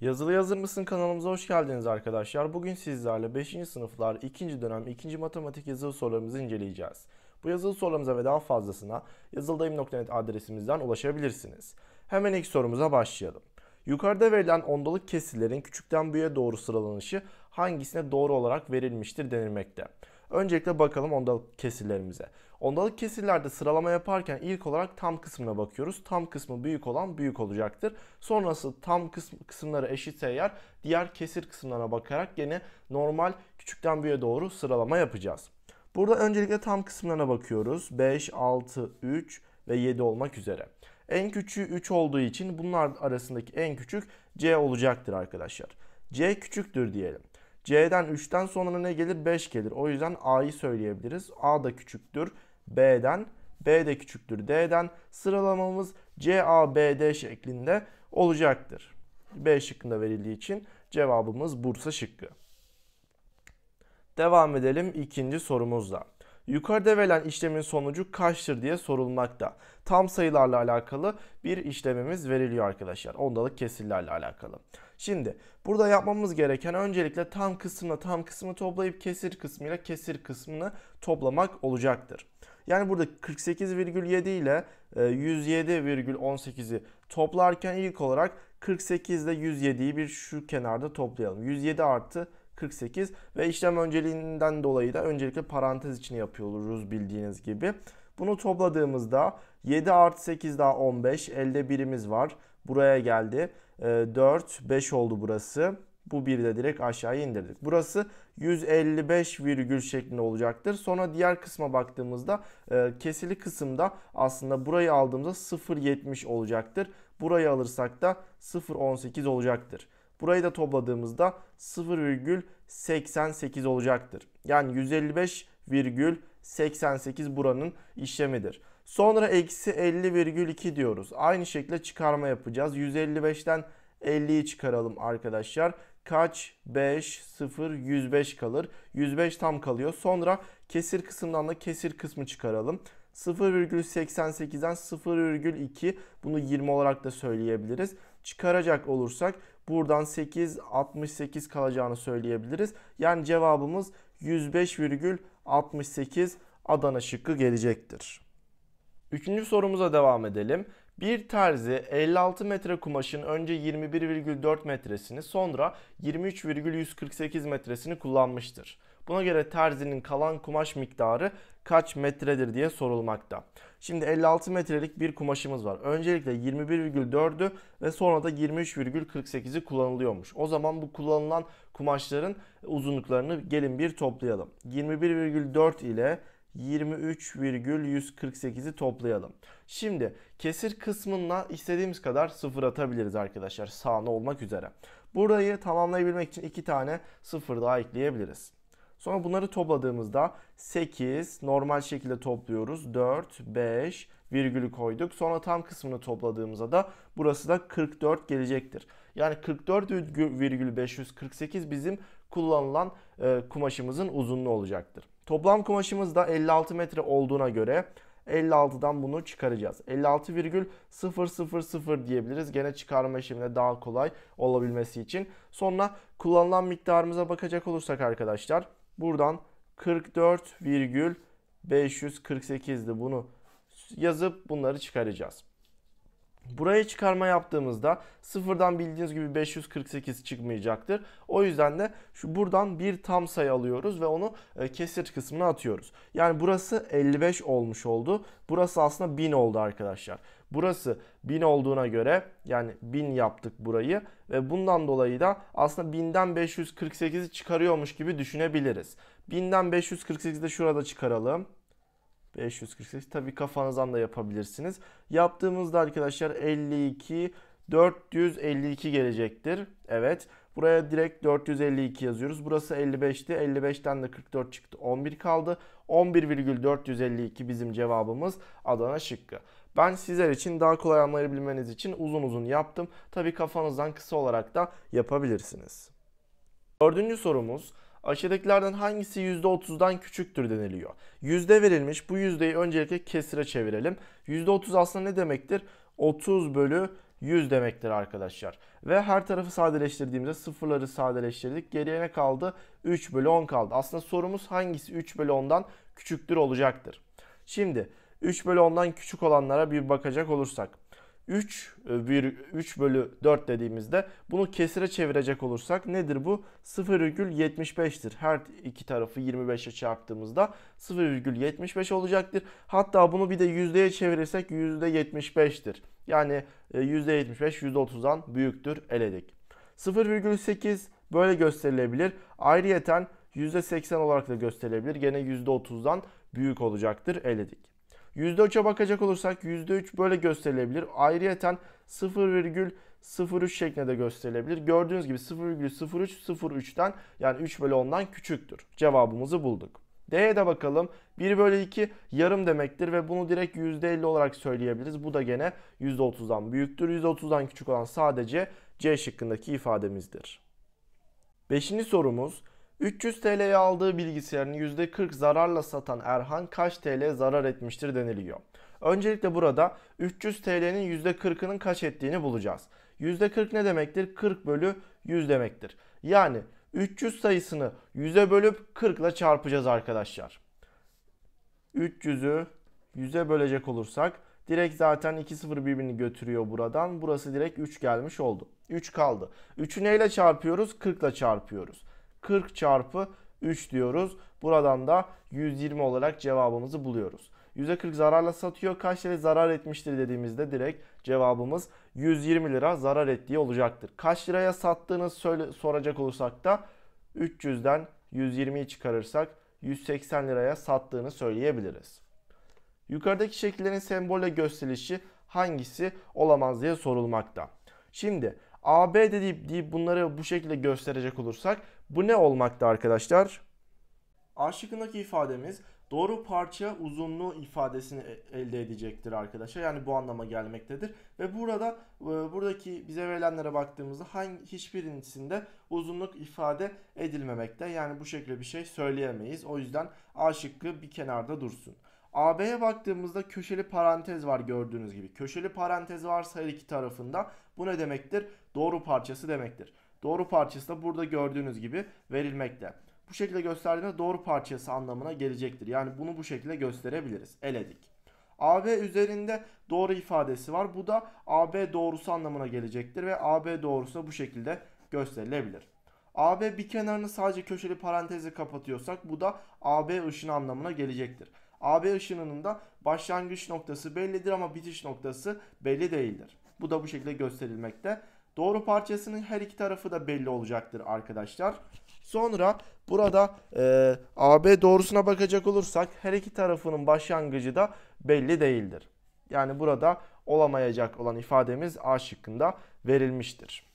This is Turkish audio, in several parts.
Yazılı Yazır mısın kanalımıza hoş geldiniz arkadaşlar. Bugün sizlerle 5. sınıflar 2. dönem 2. matematik yazılı sorularımızı inceleyeceğiz. Bu yazılı sorularımıza ve daha fazlasına yazıldayım.net adresimizden ulaşabilirsiniz. Hemen ilk sorumuza başlayalım. Yukarıda verilen ondalık kesirlerin küçükten büyüğe doğru sıralanışı hangisine doğru olarak verilmiştir denilmekte. Öncelikle bakalım ondalık kesirlerimize. Ondalık kesirlerde sıralama yaparken ilk olarak tam kısmına bakıyoruz. Tam kısmı büyük olan büyük olacaktır. Sonrası tam kısm kısımları eşitse eğer diğer kesir kısımlarına bakarak yine normal küçükten büyüğe doğru sıralama yapacağız. Burada öncelikle tam kısımlarına bakıyoruz. 5, 6, 3 ve 7 olmak üzere. En küçüğü 3 olduğu için bunlar arasındaki en küçük C olacaktır arkadaşlar. C küçüktür diyelim. C'den 3'ten sonra ne gelir? 5 gelir. O yüzden A'yı söyleyebiliriz. A da küçüktür. B'den, B de küçüktür D'den. Sıralamamız C A B D şeklinde olacaktır. B şıkkında verildiği için cevabımız Bursa şıkkı. Devam edelim ikinci sorumuzla. Yukarıda verilen işlemin sonucu kaçtır diye sorulmakta. Tam sayılarla alakalı bir işlemimiz veriliyor arkadaşlar. Ondalık kesirlerle alakalı. Şimdi burada yapmamız gereken öncelikle tam kısımla tam kısmı toplayıp kesir kısmıyla kesir kısmını toplamak olacaktır. Yani burada 48,7 ile 107,18'i e, toplarken ilk olarak 48 ile 107'yi bir şu kenarda toplayalım. 107 artı 48 ve işlem önceliğinden dolayı da öncelikle parantez içine yapıyoruz bildiğiniz gibi. Bunu topladığımızda 7 artı 8 daha 15 elde birimiz var. Buraya geldi. 4, e, 5 oldu burası. Bu 1'i de direkt aşağıya indirdik. Burası 155 virgül şeklinde olacaktır. Sonra diğer kısma baktığımızda e, kesili kısımda aslında burayı aldığımızda 0.70 olacaktır. Burayı alırsak da 0.18 olacaktır. Burayı da topladığımızda 0,88 olacaktır. Yani 155,88 buranın işlemidir. Sonra eksi 50,2 diyoruz. Aynı şekilde çıkarma yapacağız. 155'ten 50'yi çıkaralım arkadaşlar kaç? 5, 0, 105 kalır. 105 tam kalıyor. Sonra kesir kısımdan da kesir kısmı çıkaralım. 0,88'den 0,2 bunu 20 olarak da söyleyebiliriz. Çıkaracak olursak buradan 8, 68 kalacağını söyleyebiliriz. Yani cevabımız 105,68 Adana şıkkı gelecektir. Üçüncü sorumuza devam edelim. Bir terzi 56 metre kumaşın önce 21,4 metresini sonra 23,148 metresini kullanmıştır. Buna göre terzinin kalan kumaş miktarı kaç metredir diye sorulmakta. Şimdi 56 metrelik bir kumaşımız var. Öncelikle 21,4'ü ve sonra da 23,48'i kullanılıyormuş. O zaman bu kullanılan kumaşların uzunluklarını gelin bir toplayalım. 21,4 ile 23,148'i toplayalım. Şimdi kesir kısmına istediğimiz kadar sıfır atabiliriz arkadaşlar sağına olmak üzere. Burayı tamamlayabilmek için iki tane sıfır daha ekleyebiliriz. Sonra bunları topladığımızda 8 normal şekilde topluyoruz. 4, 5 virgülü koyduk. Sonra tam kısmını topladığımızda da burası da 44 gelecektir. Yani 44,548 bizim kullanılan e, kumaşımızın uzunluğu olacaktır. Toplam kumaşımız da 56 metre olduğuna göre 56'dan bunu çıkaracağız. 56,000 diyebiliriz. Gene çıkarma işlemine daha kolay olabilmesi için. Sonra kullanılan miktarımıza bakacak olursak arkadaşlar. Buradan 44,548'di bunu yazıp bunları çıkaracağız. Buraya çıkarma yaptığımızda sıfırdan bildiğiniz gibi 548 çıkmayacaktır. O yüzden de şu buradan bir tam sayı alıyoruz ve onu e, kesir kısmına atıyoruz. Yani burası 55 olmuş oldu. Burası aslında 1000 oldu arkadaşlar. Burası 1000 olduğuna göre yani 1000 yaptık burayı ve bundan dolayı da aslında 1000'den 548'i çıkarıyormuş gibi düşünebiliriz. 1000'den 548'i de şurada çıkaralım. 548 tabi kafanızdan da yapabilirsiniz. Yaptığımızda arkadaşlar 52 452 gelecektir. Evet. Buraya direkt 452 yazıyoruz. Burası 55'ti. 55'ten de 44 çıktı. 11 kaldı. 11,452 bizim cevabımız Adana şıkkı. Ben sizler için daha kolay anlayabilmeniz için uzun uzun yaptım. Tabi kafanızdan kısa olarak da yapabilirsiniz. Dördüncü sorumuz. Aşağıdakilerden hangisi %30'dan küçüktür deniliyor. Yüzde verilmiş. Bu yüzdeyi öncelikle kesire çevirelim. %30 aslında ne demektir? 30 bölü 100 demektir arkadaşlar. Ve her tarafı sadeleştirdiğimizde sıfırları sadeleştirdik. Geriye ne kaldı? 3 bölü 10 kaldı. Aslında sorumuz hangisi 3 bölü 10'dan küçüktür olacaktır. Şimdi 3 bölü 10'dan küçük olanlara bir bakacak olursak. 3 e, bir 3 bölü 4 dediğimizde bunu kesire çevirecek olursak nedir bu? 0,75'tir. Her iki tarafı 25'e çarptığımızda 0,75 olacaktır. Hatta bunu bir de yüzdeye çevirirsek %75'tir. Yani %75 e, %30'dan büyüktür eledik. 0,8 böyle gösterilebilir. Ayrıyeten %80 olarak da gösterilebilir. Gene %30'dan büyük olacaktır eledik. %3'e bakacak olursak %3 böyle gösterilebilir. Ayrıyeten 0,03 şeklinde de gösterilebilir. Gördüğünüz gibi 0,03 0,3'ten yani 3 bölü 10'dan küçüktür. Cevabımızı bulduk. D'ye de bakalım. 1 bölü 2 yarım demektir ve bunu direkt %50 olarak söyleyebiliriz. Bu da gene %30'dan büyüktür. %30'dan küçük olan sadece C şıkkındaki ifademizdir. Beşinci sorumuz 300 TL'ye aldığı bilgisayarını %40 zararla satan Erhan kaç TL zarar etmiştir deniliyor. Öncelikle burada 300 TL'nin %40'ının kaç ettiğini bulacağız. %40 ne demektir? 40 bölü 100 demektir. Yani 300 sayısını 100'e bölüp 40 ile çarpacağız arkadaşlar. 300'ü 100'e bölecek olursak direkt zaten 2 sıfır birbirini götürüyor buradan. Burası direkt 3 gelmiş oldu. 3 kaldı. 3'ü neyle çarpıyoruz? 40 ile çarpıyoruz. 40 çarpı 3 diyoruz. Buradan da 120 olarak cevabımızı buluyoruz. %40 zararla satıyor. Kaç lira zarar etmiştir dediğimizde direkt cevabımız 120 lira zarar ettiği olacaktır. Kaç liraya sattığını söyle, soracak olursak da 300'den 120'yi çıkarırsak 180 liraya sattığını söyleyebiliriz. Yukarıdaki şekillerin sembolle gösterilişi hangisi olamaz diye sorulmakta. Şimdi AB de deyip, deyip bunları bu şekilde gösterecek olursak bu ne olmakta arkadaşlar? A şıkkındaki ifademiz doğru parça uzunluğu ifadesini e, elde edecektir arkadaşlar. Yani bu anlama gelmektedir. Ve burada e, buradaki bize verilenlere baktığımızda hangi hiçbirisinde uzunluk ifade edilmemekte. Yani bu şekilde bir şey söyleyemeyiz. O yüzden A şıkkı bir kenarda dursun. AB'ye baktığımızda köşeli parantez var gördüğünüz gibi. Köşeli parantez varsa her iki tarafında bu ne demektir? Doğru parçası demektir. Doğru parçası da burada gördüğünüz gibi verilmekte. Bu şekilde gösterdiğinde doğru parçası anlamına gelecektir. Yani bunu bu şekilde gösterebiliriz. Eledik. AB üzerinde doğru ifadesi var. Bu da AB doğrusu anlamına gelecektir ve AB doğrusu da bu şekilde gösterilebilir. AB bir kenarını sadece köşeli parantezle kapatıyorsak bu da AB ışını anlamına gelecektir. AB ışınının da başlangıç noktası bellidir ama bitiş noktası belli değildir. Bu da bu şekilde gösterilmekte. Doğru parçasının her iki tarafı da belli olacaktır arkadaşlar. Sonra burada e, AB doğrusuna bakacak olursak her iki tarafının başlangıcı da belli değildir. Yani burada olamayacak olan ifademiz A şıkkında verilmiştir.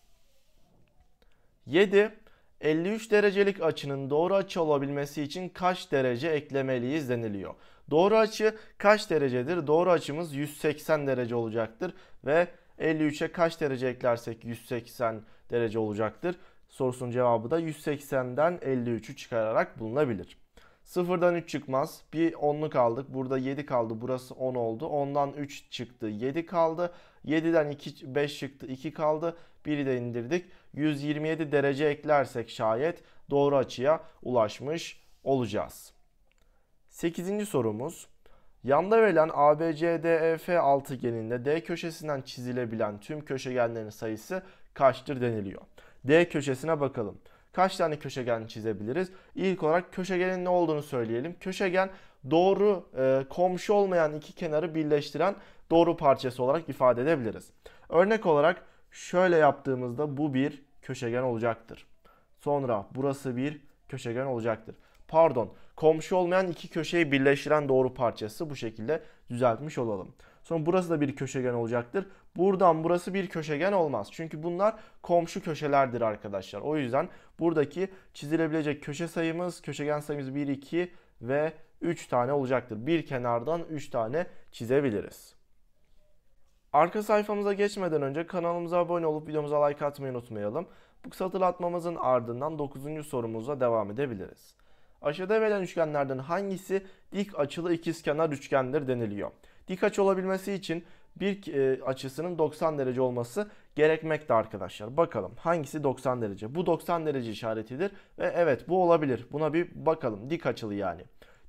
7. 53 derecelik açının doğru açı olabilmesi için kaç derece eklemeliyiz deniliyor. Doğru açı kaç derecedir? Doğru açımız 180 derece olacaktır ve 53'e kaç derece eklersek 180 derece olacaktır? Sorusunun cevabı da 180'den 53'ü çıkararak bulunabilir. Sıfırdan 3 çıkmaz. Bir 10'luk aldık. Burada 7 kaldı. Burası 10 oldu. 10'dan 3 çıktı. 7 kaldı. 7'den 2, 5 çıktı. 2 kaldı. 1'i de indirdik. 127 derece eklersek şayet doğru açıya ulaşmış olacağız. 8. sorumuz. Yanda verilen ABCDEF altıgeninde D köşesinden çizilebilen tüm köşegenlerin sayısı kaçtır deniliyor. D köşesine bakalım. Kaç tane köşegen çizebiliriz? İlk olarak köşegenin ne olduğunu söyleyelim. Köşegen doğru e, komşu olmayan iki kenarı birleştiren doğru parçası olarak ifade edebiliriz. Örnek olarak şöyle yaptığımızda bu bir köşegen olacaktır. Sonra burası bir köşegen olacaktır. Pardon komşu olmayan iki köşeyi birleştiren doğru parçası bu şekilde düzeltmiş olalım. Sonra burası da bir köşegen olacaktır. Buradan burası bir köşegen olmaz. Çünkü bunlar komşu köşelerdir arkadaşlar. O yüzden buradaki çizilebilecek köşe sayımız, köşegen sayımız 1, 2 ve 3 tane olacaktır. Bir kenardan 3 tane çizebiliriz. Arka sayfamıza geçmeden önce kanalımıza abone olup videomuza like atmayı unutmayalım. Bu kısa hatırlatmamızın ardından 9. sorumuzla devam edebiliriz. Aşağıda verilen üçgenlerden hangisi dik açılı ikizkenar üçgendir deniliyor. Dik açı olabilmesi için bir e, açısının 90 derece olması gerekmekte arkadaşlar. Bakalım hangisi 90 derece? Bu 90 derece işaretidir ve evet bu olabilir. Buna bir bakalım dik açılı yani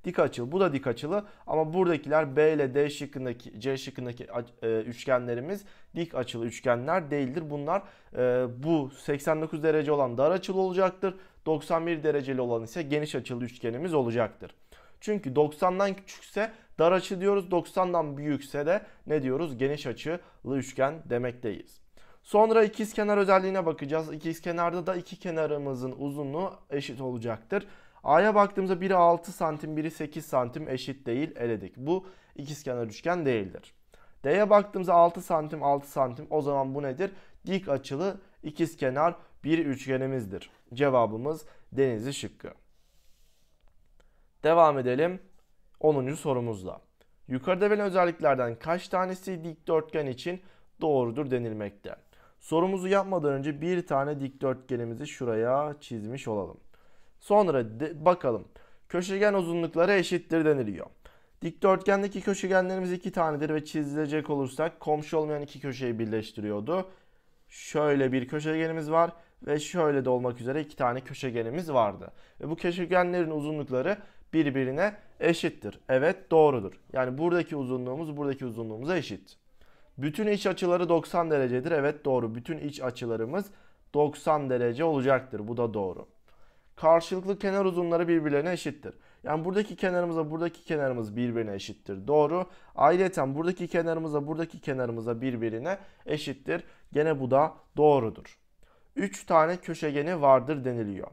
dik açılı. Bu da dik açılı ama buradakiler B ile D şıkkındaki C şıkkındaki e, üçgenlerimiz dik açılı üçgenler değildir. Bunlar e, bu 89 derece olan dar açılı olacaktır. 91 dereceli olan ise geniş açılı üçgenimiz olacaktır. Çünkü 90'dan küçükse dar açı diyoruz. 90'dan büyükse de ne diyoruz? Geniş açılı üçgen demekteyiz. Sonra ikizkenar özelliğine bakacağız. İkizkenarda da iki kenarımızın uzunluğu eşit olacaktır. A'ya baktığımızda biri 6 santim, biri 8 santim eşit değil eledik. Bu ikizkenar üçgen değildir. D'ye baktığımızda 6 santim, 6 santim o zaman bu nedir? Dik açılı ikizkenar bir üçgenimizdir. Cevabımız denizi şıkkı. Devam edelim 10. sorumuzla. Yukarıda verilen özelliklerden kaç tanesi dikdörtgen için doğrudur denilmekte. Sorumuzu yapmadan önce bir tane dikdörtgenimizi şuraya çizmiş olalım. Sonra bakalım. Köşegen uzunlukları eşittir deniliyor. Dikdörtgendeki köşegenlerimiz iki tanedir ve çizilecek olursak komşu olmayan iki köşeyi birleştiriyordu. Şöyle bir köşegenimiz var ve şöyle de olmak üzere iki tane köşegenimiz vardı. Ve bu köşegenlerin uzunlukları birbirine eşittir. Evet doğrudur. Yani buradaki uzunluğumuz buradaki uzunluğumuza eşit. Bütün iç açıları 90 derecedir. Evet doğru. Bütün iç açılarımız 90 derece olacaktır. Bu da doğru karşılıklı kenar uzunları birbirlerine eşittir. Yani buradaki kenarımıza buradaki kenarımız birbirine eşittir. Doğru. Ayrıca buradaki kenarımıza buradaki kenarımıza birbirine eşittir. Gene bu da doğrudur. 3 tane köşegeni vardır deniliyor.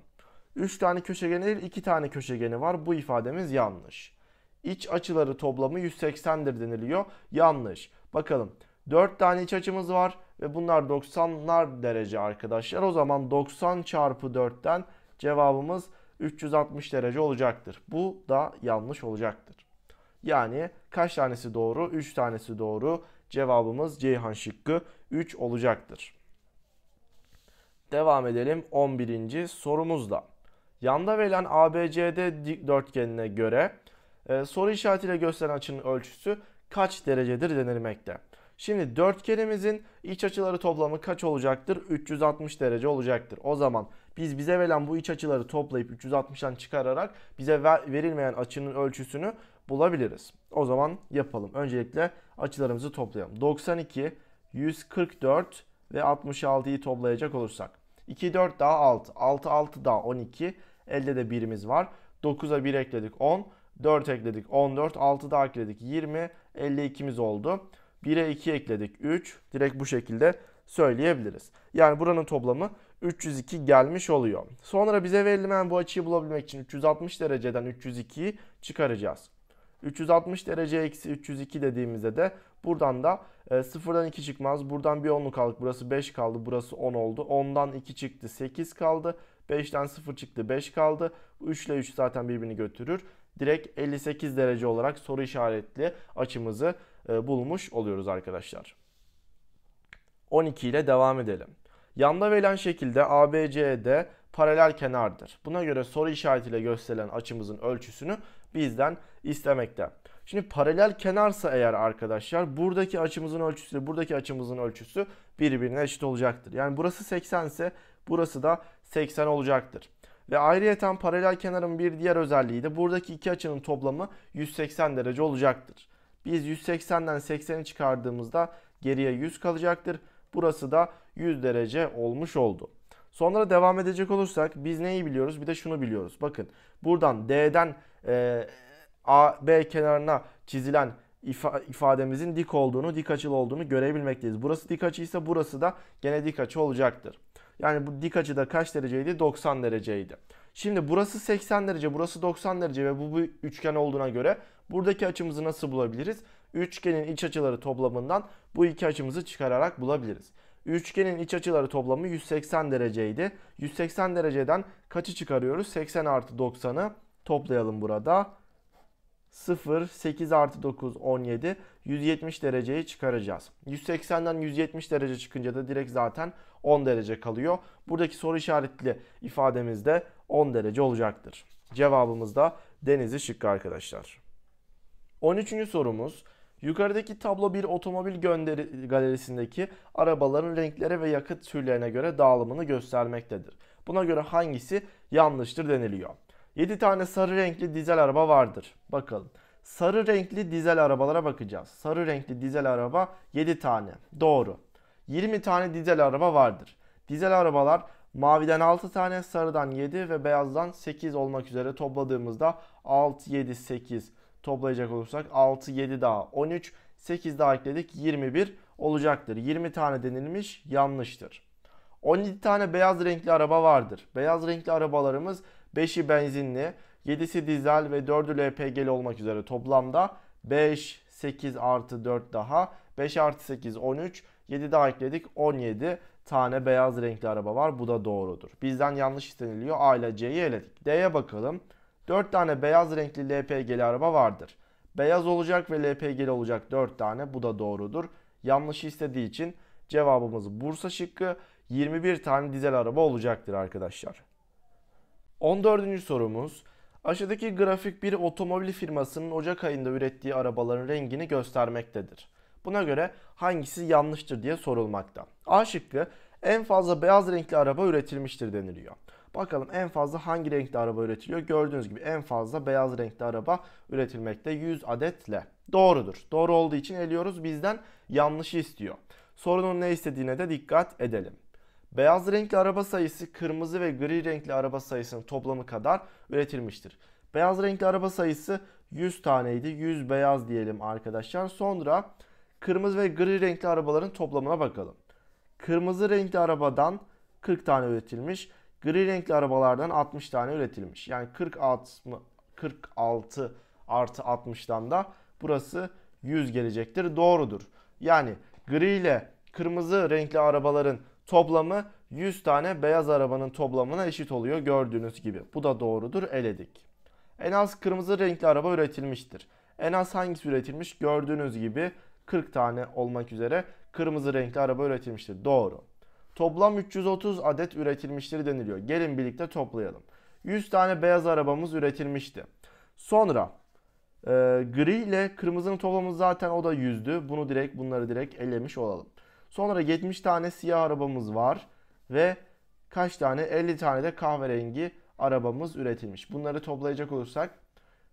3 tane köşegeni değil 2 tane köşegeni var. Bu ifademiz yanlış. İç açıları toplamı 180'dir deniliyor. Yanlış. Bakalım. 4 tane iç açımız var ve bunlar 90'lar derece arkadaşlar. O zaman 90 çarpı 4'ten Cevabımız 360 derece olacaktır. Bu da yanlış olacaktır. Yani kaç tanesi doğru? 3 tanesi doğru. Cevabımız Ceyhan şıkkı 3 olacaktır. Devam edelim 11. sorumuzla. Yanda verilen ABCD dikdörtgenine göre e, soru işaretiyle gösteren açının ölçüsü kaç derecedir denilmekte. Şimdi dörtgenimizin iç açıları toplamı kaç olacaktır? 360 derece olacaktır. O zaman biz bize verilen bu iç açıları toplayıp 360'dan çıkararak bize ver, verilmeyen açının ölçüsünü bulabiliriz. O zaman yapalım. Öncelikle açılarımızı toplayalım. 92, 144 ve 66'yı toplayacak olursak. 2, 4 daha 6, 6, 6 daha 12. Elde de birimiz var. 9'a 1 ekledik 10, 4 ekledik 14, 6 daha ekledik 20, 52'miz oldu. 1'e 2 ekledik 3. Direkt bu şekilde söyleyebiliriz. Yani buranın toplamı 302 gelmiş oluyor. Sonra bize verilen bu açıyı bulabilmek için 360 dereceden 302'yi çıkaracağız. 360 derece eksi 302 dediğimizde de buradan da e, sıfırdan 2 çıkmaz. Buradan bir 10'luk aldık. Burası 5 kaldı. Burası 10 oldu. 10'dan 2 çıktı. 8 kaldı. 5'ten 0 çıktı. 5 kaldı. 3 ile 3 zaten birbirini götürür. Direkt 58 derece olarak soru işaretli açımızı e, bulmuş oluyoruz arkadaşlar. 12 ile devam edelim. Yanda verilen şekilde ABCD paralel kenardır. Buna göre soru işaretiyle gösterilen açımızın ölçüsünü bizden istemekte. Şimdi paralel kenarsa eğer arkadaşlar buradaki açımızın ölçüsü buradaki açımızın ölçüsü birbirine eşit olacaktır. Yani burası 80 ise burası da 80 olacaktır. Ve ayrıyeten paralel kenarın bir diğer özelliği de buradaki iki açının toplamı 180 derece olacaktır. Biz 180'den 80'i çıkardığımızda geriye 100 kalacaktır. Burası da 100 derece olmuş oldu. Sonra devam edecek olursak biz neyi biliyoruz? Bir de şunu biliyoruz. Bakın buradan D'den e, A, B kenarına çizilen ifa, ifademizin dik olduğunu, dik açılı olduğunu görebilmekteyiz. Burası dik açı ise burası da gene dik açı olacaktır. Yani bu dik açı da kaç dereceydi? 90 dereceydi. Şimdi burası 80 derece, burası 90 derece ve bu bir üçgen olduğuna göre buradaki açımızı nasıl bulabiliriz? Üçgenin iç açıları toplamından bu iki açımızı çıkararak bulabiliriz. Üçgenin iç açıları toplamı 180 dereceydi. 180 dereceden kaçı çıkarıyoruz? 80 artı 90'ı toplayalım burada. 0, 8 artı 9, 17, 170 dereceyi çıkaracağız. 180'den 170 derece çıkınca da direkt zaten 10 derece kalıyor. Buradaki soru işaretli ifademizde 10 derece olacaktır. Cevabımız da denizi şıkkı arkadaşlar. 13. sorumuz Yukarıdaki tablo bir otomobil gönderi galerisindeki arabaların renklere ve yakıt türlerine göre dağılımını göstermektedir. Buna göre hangisi yanlıştır deniliyor. 7 tane sarı renkli dizel araba vardır. Bakalım. Sarı renkli dizel arabalara bakacağız. Sarı renkli dizel araba 7 tane. Doğru. 20 tane dizel araba vardır. Dizel arabalar maviden 6 tane, sarıdan 7 ve beyazdan 8 olmak üzere topladığımızda 6, 7, 8, toplayacak olursak 6, 7 daha 13, 8 daha ekledik 21 olacaktır. 20 tane denilmiş yanlıştır. 17 tane beyaz renkli araba vardır. Beyaz renkli arabalarımız 5'i benzinli, 7'si dizel ve 4'ü LPG'li olmak üzere toplamda 5, 8 artı 4 daha 5 artı 8 13, 7 daha ekledik 17 tane beyaz renkli araba var. Bu da doğrudur. Bizden yanlış isteniliyor. A ile C'yi eledik. D'ye bakalım. 4 tane beyaz renkli LPG'li araba vardır. Beyaz olacak ve LPG'li olacak 4 tane bu da doğrudur. Yanlış istediği için cevabımız Bursa şıkkı 21 tane dizel araba olacaktır arkadaşlar. 14. sorumuz aşağıdaki grafik bir otomobil firmasının Ocak ayında ürettiği arabaların rengini göstermektedir. Buna göre hangisi yanlıştır diye sorulmakta. A şıkkı en fazla beyaz renkli araba üretilmiştir deniliyor. Bakalım en fazla hangi renkte araba üretiliyor? Gördüğünüz gibi en fazla beyaz renkte araba üretilmekte 100 adetle. Doğrudur. Doğru olduğu için eliyoruz. Bizden yanlışı istiyor. Sorunun ne istediğine de dikkat edelim. Beyaz renkli araba sayısı kırmızı ve gri renkli araba sayısının toplamı kadar üretilmiştir. Beyaz renkli araba sayısı 100 taneydi. 100 beyaz diyelim arkadaşlar. Sonra kırmızı ve gri renkli arabaların toplamına bakalım. Kırmızı renkli arabadan 40 tane üretilmiş. Gri renkli arabalardan 60 tane üretilmiş. Yani 46, 46 artı 60'dan da burası 100 gelecektir. Doğrudur. Yani gri ile kırmızı renkli arabaların toplamı 100 tane beyaz arabanın toplamına eşit oluyor gördüğünüz gibi. Bu da doğrudur eledik. En az kırmızı renkli araba üretilmiştir. En az hangisi üretilmiş gördüğünüz gibi 40 tane olmak üzere kırmızı renkli araba üretilmiştir. Doğru. Toplam 330 adet üretilmiştir deniliyor. Gelin birlikte toplayalım. 100 tane beyaz arabamız üretilmişti. Sonra e, gri ile kırmızının toplamı zaten o da 100'dü. Bunu direkt bunları direkt elemiş olalım. Sonra 70 tane siyah arabamız var ve kaç tane 50 tane de kahverengi arabamız üretilmiş. Bunları toplayacak olursak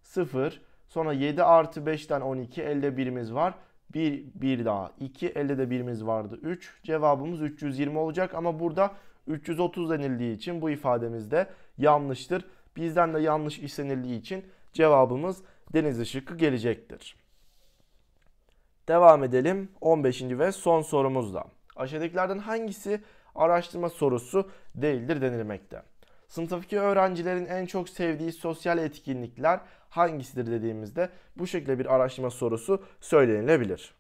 0 sonra 7 artı 5'ten 12 elde birimiz var. 1, 1 daha 2. Elde de birimiz vardı 3. Cevabımız 320 olacak ama burada 330 denildiği için bu ifademiz de yanlıştır. Bizden de yanlış istenildiği için cevabımız deniz ışıkı gelecektir. Devam edelim 15. ve son sorumuzla. Aşağıdakilerden hangisi araştırma sorusu değildir denilmekte. Sınıftaki öğrencilerin en çok sevdiği sosyal etkinlikler hangisidir dediğimizde bu şekilde bir araştırma sorusu söylenilebilir.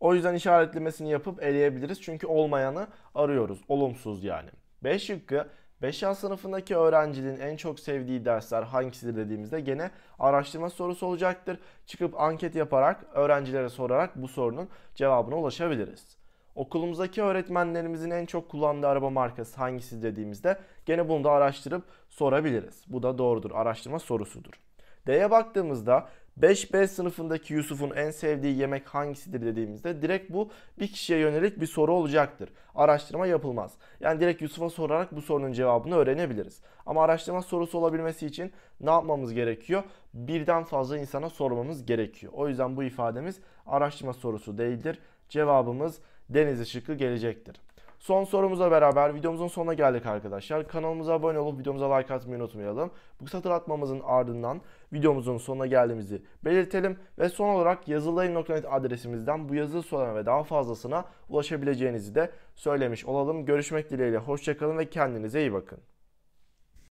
O yüzden işaretlemesini yapıp eleyebiliriz çünkü olmayanı arıyoruz. Olumsuz yani. B şıkkı 5 yaş sınıfındaki öğrencinin en çok sevdiği dersler hangisidir dediğimizde gene araştırma sorusu olacaktır. Çıkıp anket yaparak öğrencilere sorarak bu sorunun cevabına ulaşabiliriz. Okulumuzdaki öğretmenlerimizin en çok kullandığı araba markası hangisi dediğimizde gene bunu da araştırıp sorabiliriz. Bu da doğrudur. Araştırma sorusudur. D'ye baktığımızda 5B sınıfındaki Yusuf'un en sevdiği yemek hangisidir dediğimizde direkt bu bir kişiye yönelik bir soru olacaktır. Araştırma yapılmaz. Yani direkt Yusuf'a sorarak bu sorunun cevabını öğrenebiliriz. Ama araştırma sorusu olabilmesi için ne yapmamız gerekiyor? Birden fazla insana sormamız gerekiyor. O yüzden bu ifademiz araştırma sorusu değildir. Cevabımız deniz ışıklı gelecektir. Son sorumuza beraber videomuzun sonuna geldik arkadaşlar. Kanalımıza abone olup videomuza like atmayı unutmayalım. Bu hatırlatmamızın ardından videomuzun sonuna geldiğimizi belirtelim. Ve son olarak yazılayım.net adresimizden bu yazılı soran ve daha fazlasına ulaşabileceğinizi de söylemiş olalım. Görüşmek dileğiyle hoşçakalın ve kendinize iyi bakın.